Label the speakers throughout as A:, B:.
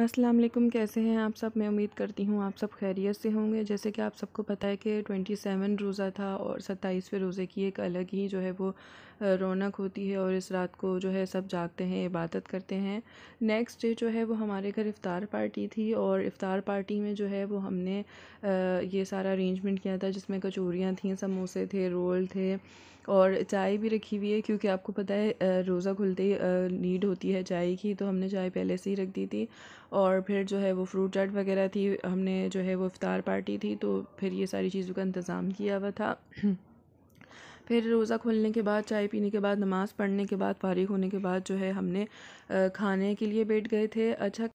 A: अस्सलाम वालेकुम कैसे हैं आप सब मैं उम्मीद करती हूँ आप सब खैरियत से होंगे जैसे कि आप सबको पता है कि ट्वेंटी सेवन रोज़ा था और सत्ताईसवें रोज़े की एक अलग ही जो है वो रौनक होती है और इस रात को जो है सब जागते हैं इबादत करते हैं नेक्स्ट डे जो है वो हमारे घर इफ़ार पार्टी थी और इफ़ार पार्टी में जो है वो हमने ये सारा अरेंजमेंट किया था जिसमें कचौरियाँ थी समोसे थे रोल थे और चाय भी रखी हुई है क्योंकि आपको पता है रोज़ा खुलते ही नीड होती है चाय की तो हमने चाय पहले से ही रख दी थी और फिर जो है वो फ्रूट चाट वगैरह थी हमने जो है वो इफ्तार पार्टी थी तो फिर ये सारी चीज़ों का इंतज़ाम किया हुआ था फिर रोज़ा खोलने के बाद चाय पीने के बाद नमाज़ पढ़ने के बाद फारिग होने के बाद जो है हमने खाने के लिए बैठ गए थे अच्छा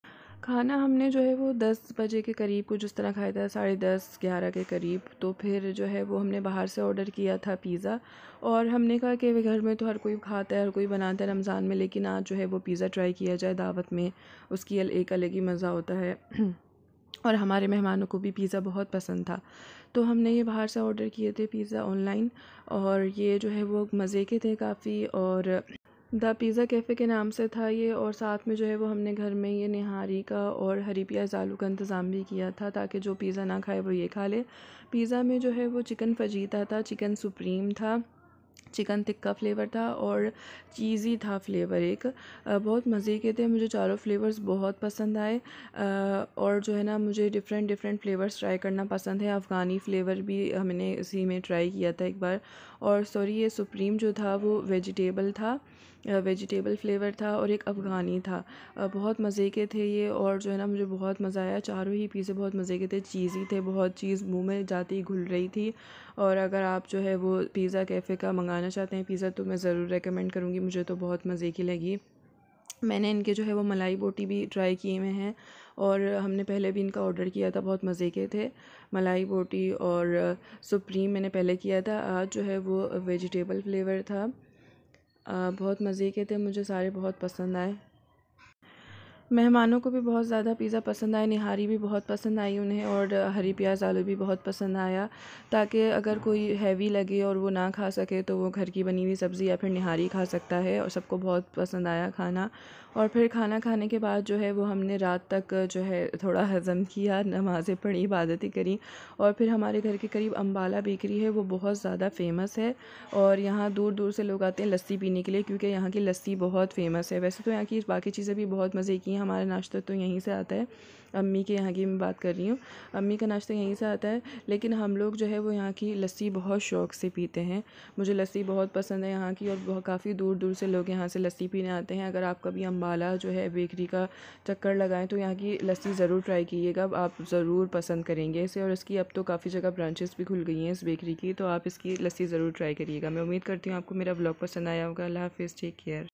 A: खाना हमने जो है वो दस बजे के करीब कुछ उस तरह खाया था साढ़े दस ग्यारह के करीब तो फिर जो है वो हमने बाहर से ऑर्डर किया था पिज़्ज़ा और हमने कहा कि घर में तो हर कोई खाता है हर कोई बनाता है रमज़ान में लेकिन आज जो है वो पिज़्ज़ा ट्राई किया जाए दावत में उसकी एक अलग ही मज़ा होता है और हमारे मेहमानों को भी पिज़्ज़ा बहुत पसंद था तो हमने ये बाहर से ऑर्डर किए थे पिज़्ज़ा ऑनलाइन और ये जो है वो मज़े के थे काफ़ी और द पिज़्ज़ा कैफ़े के नाम से था ये और साथ में जो है वो हमने घर में ये निहारी का और हरी प्याज़ आलू का इंतज़ाम भी किया था ताकि जो पिज़्ज़ा ना खाए वो ये खा ले पिज़्ज़ा में जो है वो चिकन फजीता था चिकन सुप्रीम था चिकन टिक्का फ्लेवर था और चीज़ी था फ्लेवर एक बहुत मज़े के थे मुझे चारों फ्लेवर्स बहुत पसंद आए और जो है ना मुझे डिफरेंट डिफरेंट फ्लेवर्स ट्राई करना पसंद है अफ़गानी फ्लेवर भी हमने इसी में ट्राई किया था एक बार और सॉरी ये सुप्रीम जो था वो वेजिटेबल था वेजिटेबल फ्लेवर था और एक अफ़गानी था बहुत मज़े के थे ये और जो है ना मुझे बहुत मज़ा आया चारों ही पीसे बहुत मज़े के थे चीज़ी थे बहुत चीज़ मुंह में जाती घुल रही थी और अगर आप जो है वो पिज़्ज़ा कैफ़े का मंगाना चाहते हैं पिज़्ज़ा तो मैं ज़रूर रेकमेंड करूँगी मुझे तो बहुत मज़े की लगी मैंने इनके जो है वो मलाई बोटी भी ट्राई किए हुए हैं और हमने पहले भी इनका ऑर्डर किया था बहुत मज़े के थे मलाई बोटी और सुप्रीम मैंने पहले किया था आज जो है वो वेजिटेबल फ्लेवर था बहुत मज़े के थे मुझे सारे बहुत पसंद आए मेहमानों को भी बहुत ज़्यादा पिज़्ज़ा पसंद आया निहारी भी बहुत पसंद आई उन्हें और हरी प्याज आलू भी बहुत पसंद आया ताकि अगर कोई हैवी लगे और वो ना खा सके तो वो घर की बनी हुई सब्ज़ी या फिर निहारी खा सकता है और सबको बहुत पसंद आया खाना और फिर खाना खाने के बाद जो है वो हमने रात तक जो है थोड़ा हज़म किया नमाज़ें पढ़ी इबादतें करी और फिर हमारे घर के करीब अम्बाला बेकरी है वो बहुत ज़्यादा फ़ेमस है और यहाँ दूर दूर से लोग आते हैं लस्सी पीने के लिए क्योंकि यहाँ की लस्सी बहुत फ़ेमस है वैसे तो यहाँ की बाकी चीज़ें भी बहुत मज़े की हैं हमारा नाश्ता तो यहीं से आता है अम्मी के यहाँ की मैं बात कर रही हूँ अम्मी का नाश्ता यहीं से आता है लेकिन हम लोग जो है वो यहाँ की लस्सी बहुत शौक़ से पीते हैं मुझे लस्सी बहुत पसंद है यहाँ की और बहुत काफ़ी दूर दूर से लोग यहाँ से लस्सी पीने आते हैं अगर आप कभी अम्बाला जो है बेकरी का चक्कर लगाएं तो यहाँ की लस्सी ज़रूर ट्राई कीजिएगा आप ज़रूर पसंद करेंगे इसे और इसकी अब तो काफ़ी जगह ब्रांचेस भी खुल गई हैं इस बेकरी की तो आप इसकी लस्सी ज़रूर ट्राई करिएगा मैं उम्मीद करती हूँ आपको मेरा ब्लॉग पसंद आया होगा अल्लाह हाफिज़ टेक केयर